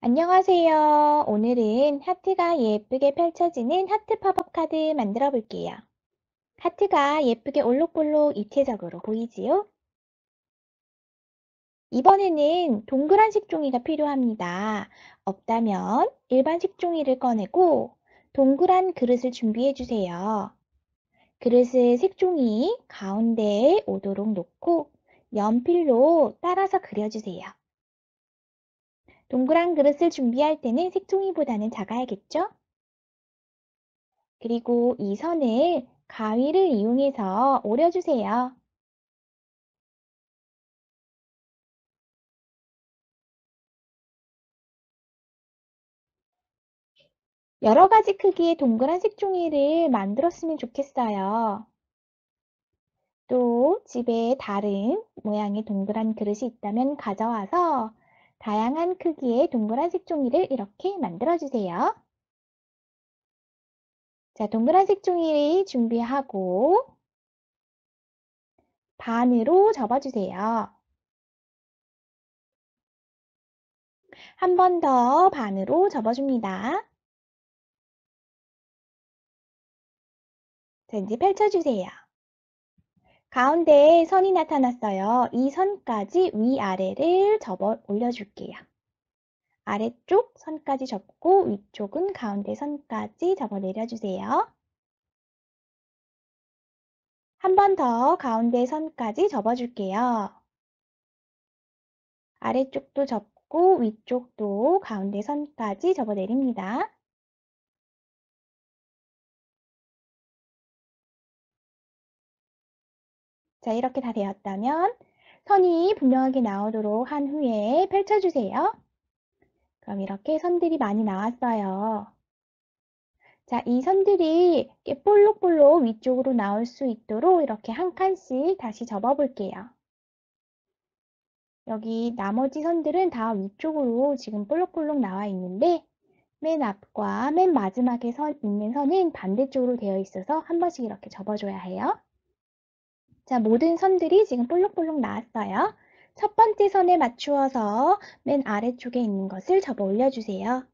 안녕하세요. 오늘은 하트가 예쁘게 펼쳐지는 하트 팝업 카드 만들어 볼게요. 하트가 예쁘게 올록볼록 입체적으로 보이지요? 이번에는 동그란 식종이가 필요합니다. 없다면 일반 식종이를 꺼내고 동그란 그릇을 준비해 주세요. 그릇을 색종이 가운데에 오도록 놓고 연필로 따라서 그려주세요. 동그란 그릇을 준비할 때는 색종이보다는 작아야겠죠? 그리고 이 선을 가위를 이용해서 오려주세요. 여러 가지 크기의 동그란 색종이를 만들었으면 좋겠어요. 또 집에 다른 모양의 동그란 그릇이 있다면 가져와서 다양한 크기의 동그란색 종이를 이렇게 만들어주세요. 자, 동그란색 종이를 준비하고 반으로 접어주세요. 한 번 더 반으로 접어줍니다. 자, 이제 펼쳐주세요. 가운데에 선이 나타났어요. 이 선까지 위아래를 접어 올려줄게요. 아래쪽 선까지 접고 위쪽은 가운데 선까지 접어 내려주세요. 한 번 더 가운데 선까지 접어줄게요. 아래쪽도 접고 위쪽도 가운데 선까지 접어 내립니다. 자, 이렇게 다 되었다면 선이 분명하게 나오도록 한 후에 펼쳐주세요. 그럼 이렇게 선들이 많이 나왔어요. 자, 이 선들이 이렇게 볼록볼록 위쪽으로 나올 수 있도록 이렇게 한 칸씩 다시 접어볼게요. 여기 나머지 선들은 다 위쪽으로 지금 볼록볼록 나와 있는데 맨 앞과 맨 마지막에 선, 있는 선은 반대쪽으로 되어 있어서 한 번씩 이렇게 접어줘야 해요. 자, 모든 선들이 지금 볼록볼록 나왔어요. 첫 번째 선에 맞추어서 맨 아래쪽에 있는 것을 접어 올려주세요.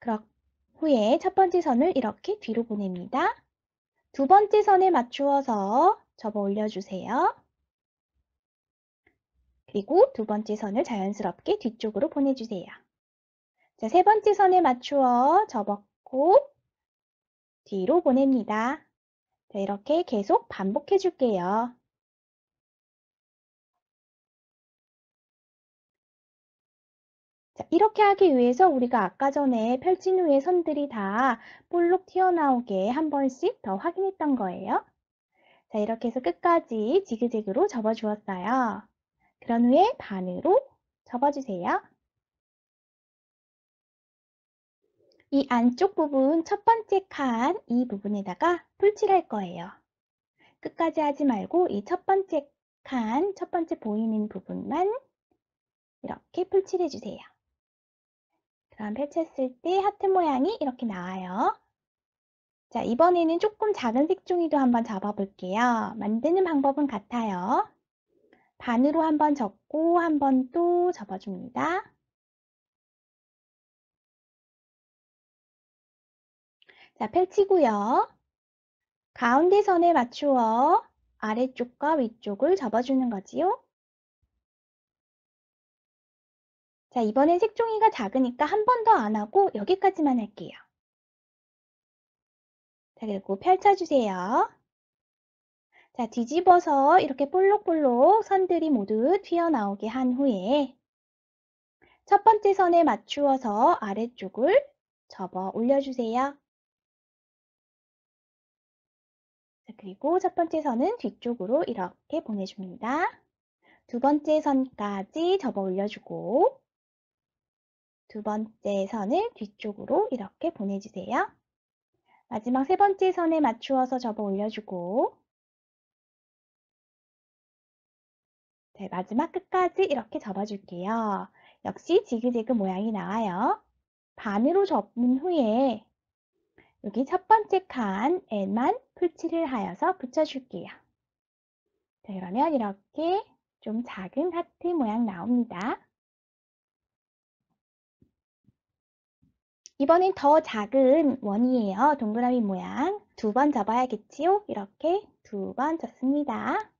그런 후에 첫 번째 선을 이렇게 뒤로 보냅니다. 두 번째 선에 맞추어서 접어 올려주세요. 그리고 두 번째 선을 자연스럽게 뒤쪽으로 보내주세요. 자, 세 번째 선에 맞추어 접었고 뒤로 보냅니다. 이렇게 계속 반복해 줄게요. 이렇게 하기 위해서 우리가 아까 전에 펼친 후에 선들이 다 볼록 튀어나오게 한 번씩 더 확인했던 거예요. 자, 이렇게 해서 끝까지 지그재그로 접어주었어요. 그런 후에 반으로 접어주세요. 이 안쪽 부분 첫 번째 칸 이 부분에다가 풀칠할 거예요. 끝까지 하지 말고 이 첫 번째 칸, 첫 번째 보이는 부분만 이렇게 풀칠해 주세요. 그럼 펼쳤을 때 하트 모양이 이렇게 나와요. 자, 이번에는 조금 작은 색종이도 한번 접어볼게요. 만드는 방법은 같아요. 반으로 한번 접고 한번 또 접어줍니다. 자, 펼치고요. 가운데 선에 맞추어 아래쪽과 위쪽을 접어주는 거지요. 자, 이번엔 색종이가 작으니까 한 번 더 안 하고 여기까지만 할게요. 자, 그리고 펼쳐주세요. 자, 뒤집어서 이렇게 볼록볼록 선들이 모두 튀어나오게 한 후에 첫 번째 선에 맞추어서 아래쪽을 접어 올려주세요. 그리고 첫 번째 선은 뒤쪽으로 이렇게 보내줍니다. 두 번째 선까지 접어 올려주고 두 번째 선을 뒤쪽으로 이렇게 보내주세요. 마지막 세 번째 선에 맞추어서 접어 올려주고 네, 마지막 끝까지 이렇게 접어줄게요. 역시 지그재그 모양이 나와요. 반으로 접은 후에 여기 첫 번째 칸에만 풀칠을 하여서 붙여줄게요. 자, 그러면 이렇게 좀 작은 하트 모양 나옵니다. 이번엔 더 작은 원이에요. 동그라미 모양. 두 번 접어야겠지요? 이렇게 두 번 접습니다.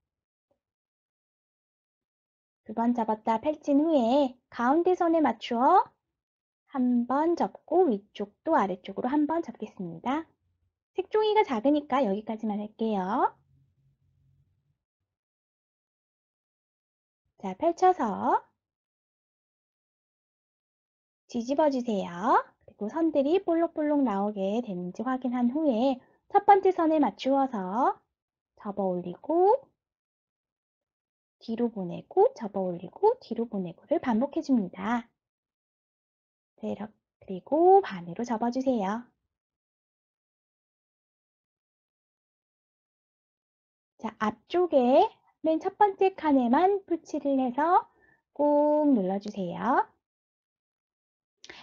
두 번 접었다 펼친 후에 가운데 선에 맞추어 한번 접고 위쪽도 아래쪽으로 한 번 접겠습니다. 색종이가 작으니까 여기까지만 할게요. 자, 펼쳐서 뒤집어 주세요. 그리고 선들이 볼록볼록 나오게 되는지 확인한 후에 첫 번째 선에 맞추어서 접어 올리고 뒤로 보내고 접어 올리고 뒤로 보내고를 반복해 줍니다. 그리고 반으로 접어주세요. 자, 앞쪽에 맨 첫 번째 칸에만 푸치를 해서 꾹 눌러주세요.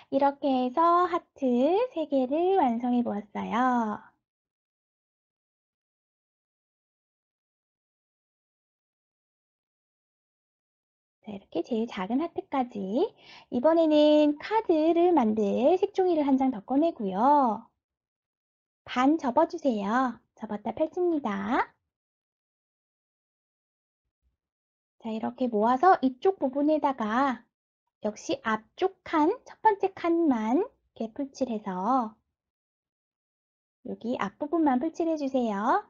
이렇게 해서 하트 3개를 완성해 보았어요. 네, 이렇게 제일 작은 하트까지 이번에는 카드를 만들 색종이를 한 장 더 꺼내고요. 반 접어주세요. 접었다 펼칩니다. 자, 이렇게 모아서 이쪽 부분에다가 역시 앞쪽 칸, 첫 번째 칸만 이렇게 풀칠해서 여기 앞부분만 풀칠해주세요.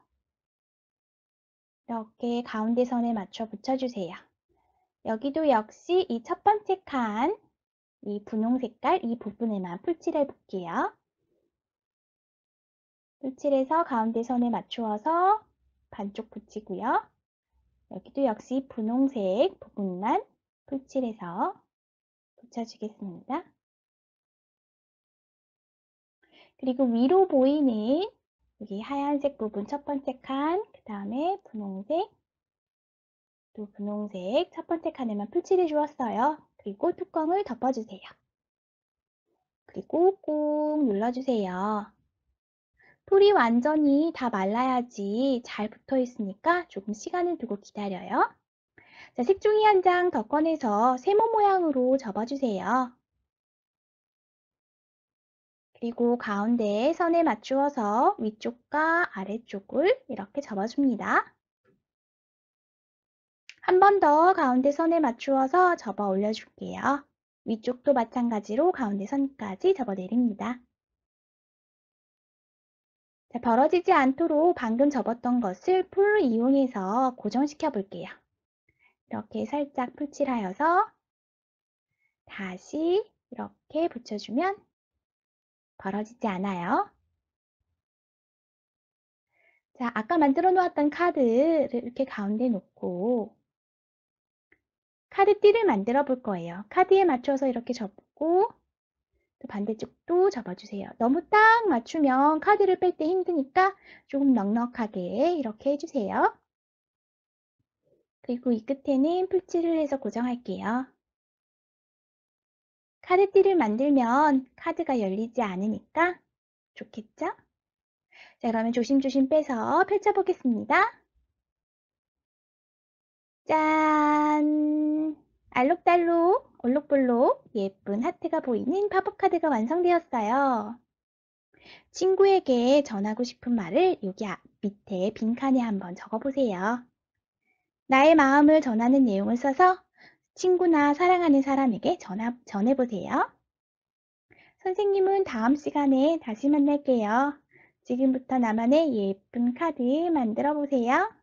이렇게 가운데 선에 맞춰 붙여주세요. 여기도 역시 이 첫 번째 칸, 이 분홍 색깔 이 부분에만 풀칠해 볼게요. 풀칠해서 가운데 선에 맞추어서 반쪽 붙이고요. 여기도 역시 분홍색 부분만 풀칠해서 붙여주겠습니다. 그리고 위로 보이는 여기 하얀색 부분 첫 번째 칸, 그 다음에 분홍색, 또 분홍색 첫 번째 칸에만 풀칠해 주었어요. 그리고 뚜껑을 덮어주세요. 그리고 꾹 눌러주세요. 풀이 완전히 다 말라야지 잘 붙어 있으니까 조금 시간을 두고 기다려요. 자, 색종이 한 장 더 꺼내서 세모 모양으로 접어주세요. 그리고 가운데 선에 맞추어서 위쪽과 아래쪽을 이렇게 접어줍니다. 한번더 가운데 선에 맞추어서 접어 올려줄게요. 위쪽도 마찬가지로 가운데 선까지 접어 내립니다. 자, 벌어지지 않도록 방금 접었던 것을 풀로 이용해서 고정시켜 볼게요. 이렇게 살짝 풀칠하여서 다시 이렇게 붙여주면 벌어지지 않아요. 자, 아까 만들어 놓았던 카드를 이렇게 가운데 놓고 카드띠를 만들어 볼 거예요. 카드에 맞춰서 이렇게 접고 반대쪽도 접어주세요. 너무 딱 맞추면 카드를 뺄 때 힘드니까 조금 넉넉하게 이렇게 해주세요. 그리고 이 끝에는 풀칠을 해서 고정할게요. 카드띠를 만들면 카드가 열리지 않으니까 좋겠죠? 자 그러면 조심조심 빼서 펼쳐보겠습니다. 짠! 알록달록, 올록볼록 예쁜 하트가 보이는 팝업 카드가 완성되었어요. 친구에게 전하고 싶은 말을 여기 밑에 빈칸에 한번 적어보세요. 나의 마음을 전하는 내용을 써서 친구나 사랑하는 사람에게 전하, 전해보세요. 선생님은 다음 시간에 다시 만날게요. 지금부터 나만의 예쁜 카드 만들어 보세요.